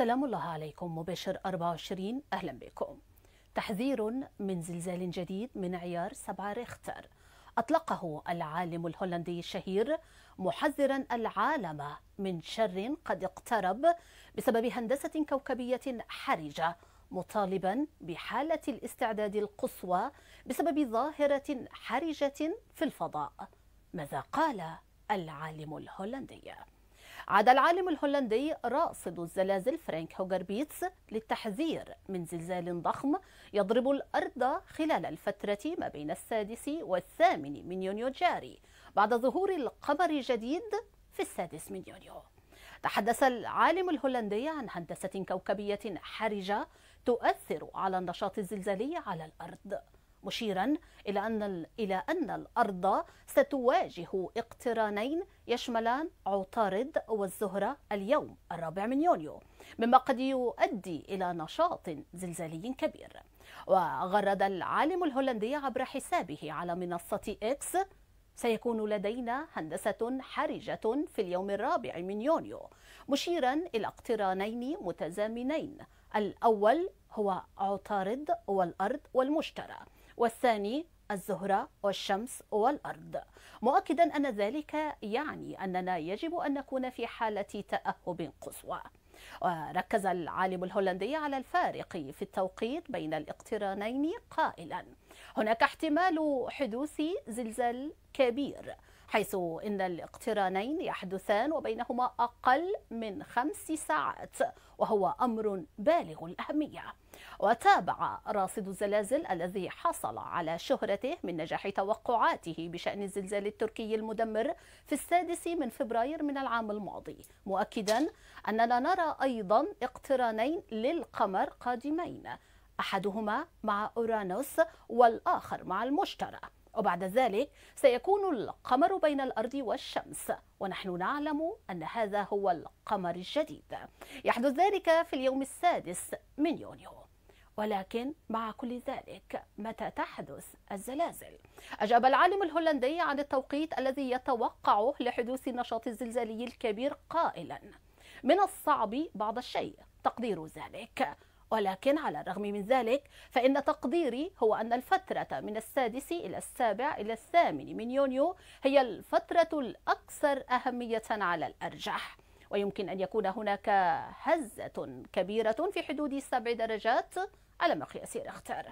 السلام الله عليكم مباشر 24 أهلا بكم تحذير من زلزال جديد من عيار سبعة ريختر أطلقه العالم الهولندي الشهير محذرا العالم من شر قد اقترب بسبب هندسة كوكبية حرجة مطالبا بحالة الاستعداد القصوى بسبب ظاهرة حرجة في الفضاء ماذا قال العالم الهولندي؟ عاد العالم الهولندي راصد الزلازل فرانك هوجربيتس للتحذير من زلزال ضخم يضرب الأرض خلال الفترة ما بين السادس والثامن من يونيو الجاري بعد ظهور القمر الجديد في السادس من يونيو تحدث العالم الهولندي عن هندسة كوكبية حرجة تؤثر على النشاط الزلزالي على الأرض مشيرا إلى أن إلى أن الأرض ستواجه اقترانين يشملان عطارد والزهرة اليوم الرابع من يونيو مما قد يؤدي إلى نشاط زلزالي كبير وغرد العالم الهولندي عبر حسابه على منصة إكس سيكون لدينا هندسة حرجة في اليوم الرابع من يونيو مشيرا إلى اقترانين متزامنين الأول هو عطارد والأرض والمشتري والثاني الزهرة والشمس والأرض مؤكدا أن ذلك يعني أننا يجب أن نكون في حالة تأهب قصوى وركز العالم الهولندي على الفارق في التوقيت بين الاقترانين قائلا هناك احتمال حدوث زلزال كبير حيث إن الاقترانين يحدثان وبينهما أقل من خمس ساعات وهو أمر بالغ الأهمية وتابع راصد الزلازل الذي حصل على شهرته من نجاح توقعاته بشأن الزلزال التركي المدمر في السادس من فبراير من العام الماضي مؤكدا أننا نرى أيضا اقترانين للقمر قادمين أحدهما مع أورانوس والآخر مع المشتري وبعد ذلك سيكون القمر بين الأرض والشمس ونحن نعلم أن هذا هو القمر الجديد يحدث ذلك في اليوم السادس من يونيو ولكن مع كل ذلك متى تحدث الزلازل؟ أجاب العالم الهولندي عن التوقيت الذي يتوقعه لحدوث النشاط الزلزالي الكبير قائلا من الصعب بعض الشيء تقدير ذلك ولكن على الرغم من ذلك فإن تقديري هو أن الفترة من السادس إلى السابع إلى الثامن من يونيو هي الفترة الأكثر أهمية على الأرجح ويمكن أن يكون هناك هزة كبيرة في حدود سبع درجات على مقياس رختر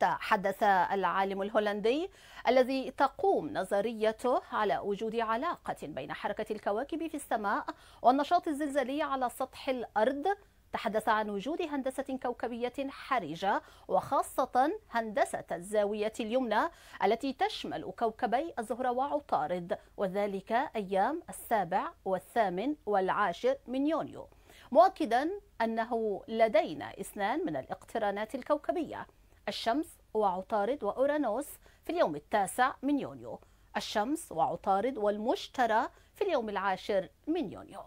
تحدث العالم الهولندي الذي تقوم نظريته على وجود علاقة بين حركة الكواكب في السماء والنشاط الزلزالي على سطح الأرض تحدث عن وجود هندسة كوكبية حرجة وخاصة هندسة الزاوية اليمنى التي تشمل كوكبي الزهرة وعطارد وذلك أيام السابع والثامن والعاشر من يونيو مؤكدا أنه لدينا اثنان من الاقترانات الكوكبية الشمس وعطارد وأورانوس في اليوم التاسع من يونيو الشمس وعطارد والمشتري في اليوم العاشر من يونيو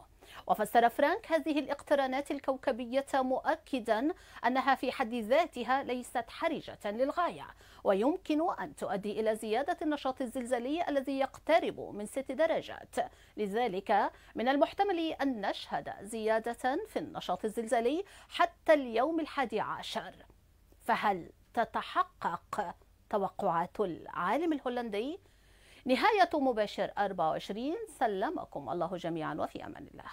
وفسر فرانك هذه الاقترانات الكوكبية مؤكدا أنها في حد ذاتها ليست حرجة للغاية ويمكن أن تؤدي إلى زيادة النشاط الزلزالي الذي يقترب من ست درجات لذلك من المحتمل أن نشهد زيادة في النشاط الزلزالي حتى اليوم الحادي عشر فهل تتحقق توقعات العالم الهولندي نهاية مباشر 24 سلمكم الله جميعا وفي أمان الله